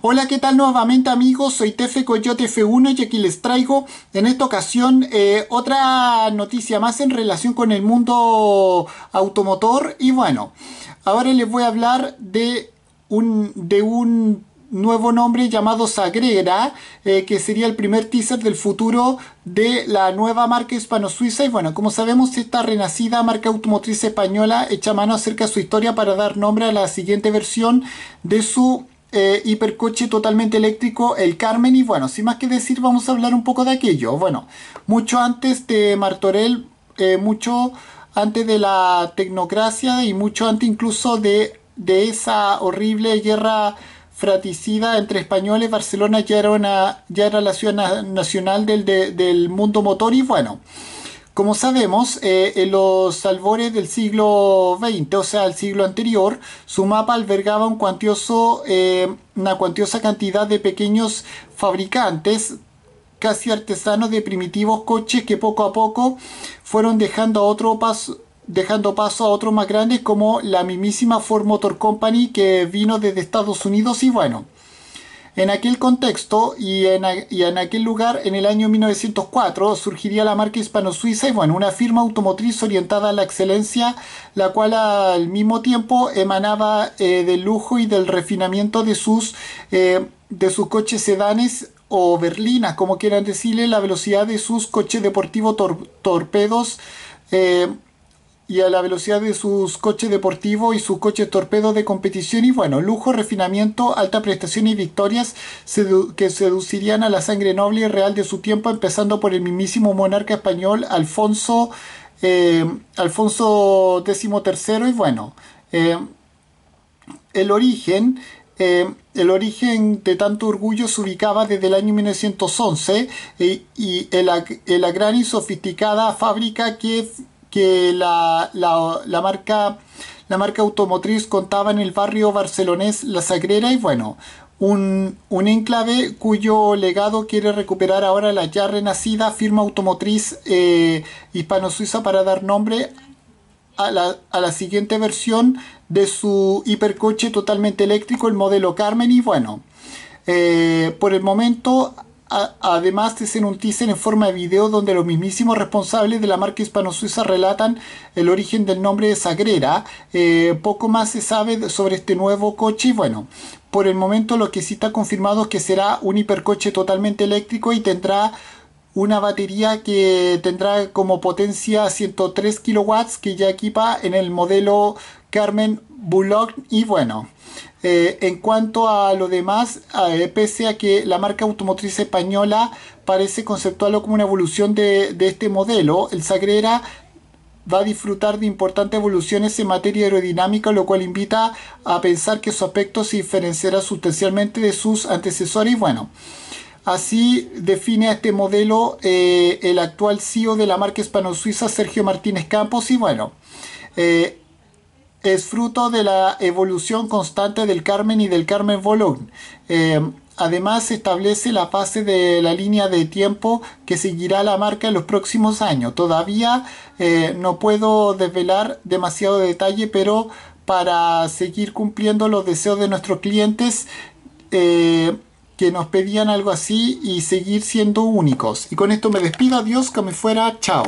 Hola, ¿qué tal nuevamente amigos? Soy Tefe Coyote F1 y aquí les traigo en esta ocasión eh, otra noticia más en relación con el mundo automotor. Y bueno, ahora les voy a hablar de un, de un nuevo nombre llamado Sagrera, eh, que sería el primer teaser del futuro de la nueva marca hispano-suiza. Y bueno, como sabemos, esta renacida marca automotriz española echa mano acerca de su historia para dar nombre a la siguiente versión de su eh, hipercoche totalmente eléctrico, el Carmen. Y bueno, sin más que decir, vamos a hablar un poco de aquello. Bueno, mucho antes de Martorell, eh, mucho antes de la tecnocracia y mucho antes incluso de, de esa horrible guerra fraticida... entre españoles, Barcelona ya era, ya la ciudad nacional del, del mundo motor y bueno, como sabemos, eh, en los albores del siglo XX, o sea, el siglo anterior, su mapa albergaba eh, una cuantiosa cantidad de pequeños fabricantes, casi artesanos de primitivos coches que poco a poco fueron dejando, otro paso, dejando paso a otros más grandes como la mismísima Ford Motor Company que vino desde Estados Unidos y bueno, en aquel contexto y en, aquel lugar, en el año 1904, surgiría la marca hispano-suiza y bueno, una firma automotriz orientada a la excelencia, la cual al mismo tiempo emanaba eh, del lujo y del refinamiento de sus, eh, de sus coches sedanes o berlinas, como quieran decirle, la velocidad de sus coches deportivos torpedos. Eh, y a la velocidad de sus coches deportivos y sus coches torpedos de competición y bueno, lujo, refinamiento, alta prestación y victorias que seducirían a la sangre noble y real de su tiempo, empezando por el mismísimo monarca español Alfonso eh, Alfonso XIII y bueno, eh, el origen eh, el origen de tanto orgullo se ubicaba desde el año 1911 y la, la gran y sofisticada fábrica que que la, marca, la marca automotriz contaba en el barrio barcelonés La Sagrera y bueno, un, un, enclave cuyo legado quiere recuperar ahora la ya renacida firma automotriz eh, hispano-suiza para dar nombre a la, siguiente versión de su hipercoche totalmente eléctrico, el modelo Carmen. Y bueno, eh, por el momento además te hacen un teaser en forma de video donde los mismísimos responsables de la marca hispano-suiza relatan el origen del nombre de Sagrera. Eh, poco más se sabe sobre este nuevo coche y bueno, por el momento lo que sí está confirmado es que será un hipercoche totalmente eléctrico y tendrá una batería que tendrá como potencia 103 kilowatts que ya equipa en el modelo Carmen Bullock y bueno eh, en cuanto a lo demás, eh, pese a que la marca automotriz española parece conceptuarlo como una evolución de, este modelo, el Sagrera va a disfrutar de importantes evoluciones en materia aerodinámica, lo cual invita a pensar que su aspecto se diferenciará sustancialmente de sus antecesores. Bueno, así define a este modelo eh, el actual CEO de la marca hispano-suiza, Sergio Martínez Campos, y bueno, es fruto de la evolución constante del Carmen y del Carmen Volón. Eh, además, se establece la fase de la línea de tiempo que seguirá la marca en los próximos años. Todavía eh, no puedo desvelar demasiado detalle, pero para seguir cumpliendo los deseos de nuestros clientes, eh, que nos pedían algo así y seguir siendo únicos. Y con esto me despido, adiós, que me fuera, chao.